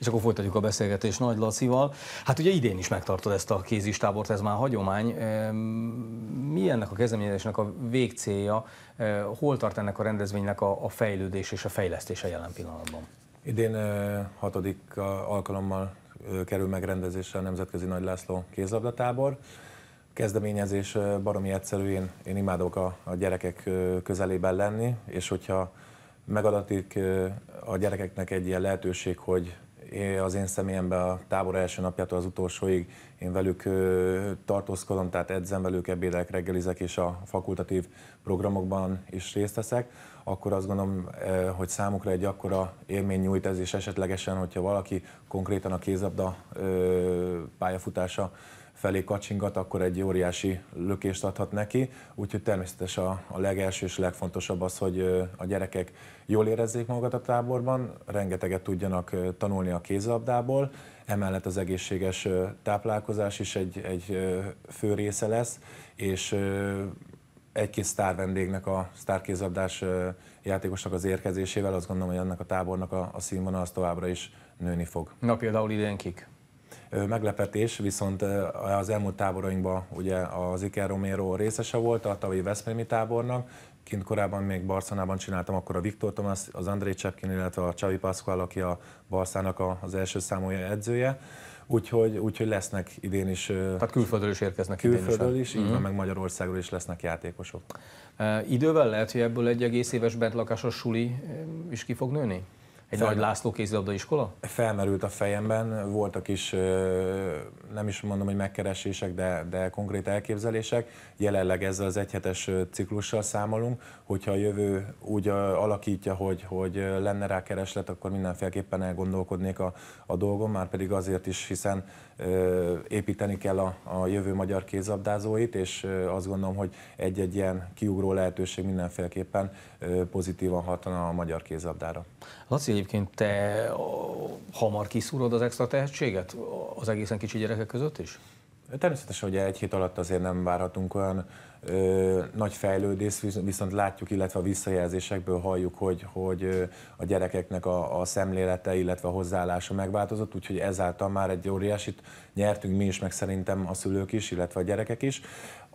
és akkor folytatjuk a beszélgetést Nagy Lacival. Hát ugye idén is megtartod ezt a kézistábort, ez már hagyomány. Mi ennek a kezdeményezésnek a végcélja? Hol tart ennek a rendezvénynek a, fejlődés és a fejlesztése jelen pillanatban? Idén hatodik alkalommal kerül megrendezésre a Nemzetközi Nagy László kézlabdatábor. A kezdeményezés baromi egyszerű, én, én imádok a, a gyerekek közelében lenni, és hogyha megadatik a gyerekeknek egy ilyen lehetőség, hogy az én személyemben a tábor első napjától az utolsóig én velük tartózkodom, tehát edzem velük, ebédek, reggelizek és a fakultatív programokban is részt veszek, akkor azt gondolom, hogy számukra egy akkora élmény nyújt ez, és esetlegesen, hogyha valaki konkrétan a kézabda pályafutása felé kacsingat, akkor egy óriási lökést adhat neki. Úgyhogy természetesen a, a legelső és legfontosabb az, hogy a gyerekek jól érezzék magukat a táborban, rengeteget tudjanak tanulni a kézlabdából, emellett az egészséges táplálkozás is egy, egy fő része lesz, és egy-két sztár vendégnek, a sztárkézabdás játékosnak az érkezésével azt gondolom, hogy annak a tábornak a, a színvonal az továbbra is nőni fog. Na például idén kik? Meglepetés, viszont az elmúlt táborainkban ugye az Iker Romero részese volt, a tavalyi Veszprémi tábornak, kint korábban még Barcelonában csináltam, akkor a Viktor Tomás, az André Csepkin, illetve a Csavi Pascual, aki a Barszának az első számú edzője. Úgyhogy, úgyhogy lesznek idén is. Tehát külföldről is érkeznek külföldről idén is. is így uh-huh. meg Magyarországról is lesznek játékosok. Uh, idővel lehet, hogy ebből egy egész éves bentlakásos suli is ki fog nőni? Egy Fel... Nagy László kézilabda iskola? Felmerült a fejemben, voltak is, nem is mondom, hogy megkeresések, de, de konkrét elképzelések. Jelenleg ezzel az egyhetes ciklussal számolunk, hogyha a jövő úgy alakítja, hogy, hogy lenne rá kereslet, akkor mindenféleképpen elgondolkodnék a, a dolgom. már pedig azért is, hiszen építeni kell a, a jövő magyar kézabdázóit, és azt gondolom, hogy egy-egy ilyen kiugró lehetőség mindenféleképpen pozitívan hatna a magyar kézabdára. Laci, egyébként te hamar kiszúrod az extra tehetséget az egészen kicsi gyerekek között is? Természetesen ugye egy hét alatt azért nem várhatunk olyan ö, nagy fejlődést, viszont látjuk, illetve a visszajelzésekből halljuk, hogy, hogy a gyerekeknek a, a szemlélete, illetve a hozzáállása megváltozott, úgyhogy ezáltal már egy óriásit nyertünk mi is, meg szerintem a szülők is, illetve a gyerekek is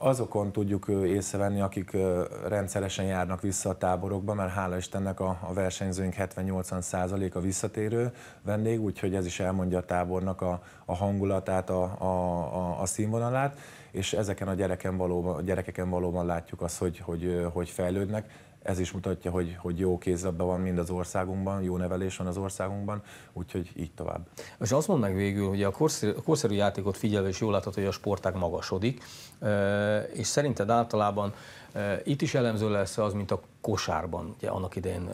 azokon tudjuk észrevenni, akik rendszeresen járnak vissza a táborokba, mert hála Istennek a, a versenyzőink 70-80 a visszatérő vendég, úgyhogy ez is elmondja a tábornak a, a hangulatát, a, a, a, a színvonalát, és ezeken a gyereken valóban, gyerekeken valóban látjuk azt, hogy, hogy, hogy fejlődnek ez is mutatja, hogy, hogy jó kézabban van mind az országunkban, jó nevelés van az országunkban, úgyhogy így tovább. És azt mondd meg végül, hogy a korszerű, a korszerű játékot figyelve is jól látható, hogy a sportág magasodik, és szerinted általában itt is elemző lesz az, mint a kosárban, ugye annak idején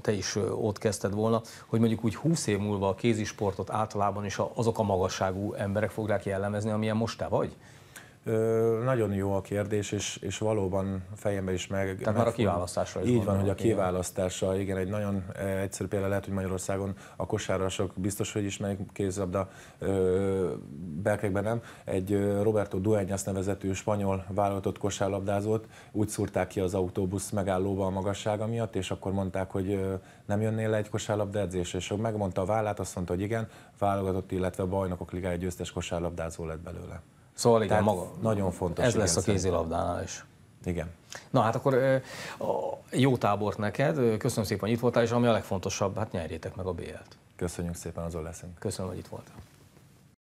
te is ott kezdted volna, hogy mondjuk úgy 20 év múlva a kézisportot általában is azok a magasságú emberek fogják jellemezni, amilyen most te vagy? Ö, nagyon jó a kérdés, és, és valóban fejembe is meg... Tehát megfog... már a kiválasztásra is Így van, hogy a kiválasztása, igen, egy nagyon eh, egyszerű példa lehet, hogy Magyarországon a kosárosok biztos, hogy ismerik kézlabda belkekben nem. Egy Roberto Dueñas nevezetű spanyol vállalatot kosárlabdázót úgy szúrták ki az autóbusz megállóba a magassága miatt, és akkor mondták, hogy nem jönnél le egy kosárlabda edzésre, és megmondta a vállát, azt mondta, hogy igen, válogatott, illetve a bajnokok ligája győztes kosárlabdázó lett belőle. Szóval igen, maga. Nagyon fontos. Ez igen, lesz a kézilabdánál is. Igen. Na hát akkor jó tábort neked, köszönöm szépen, hogy itt voltál, és ami a legfontosabb, hát nyerjétek meg a BL-t. Köszönjük szépen, azon leszünk. Köszönöm, hogy itt voltál.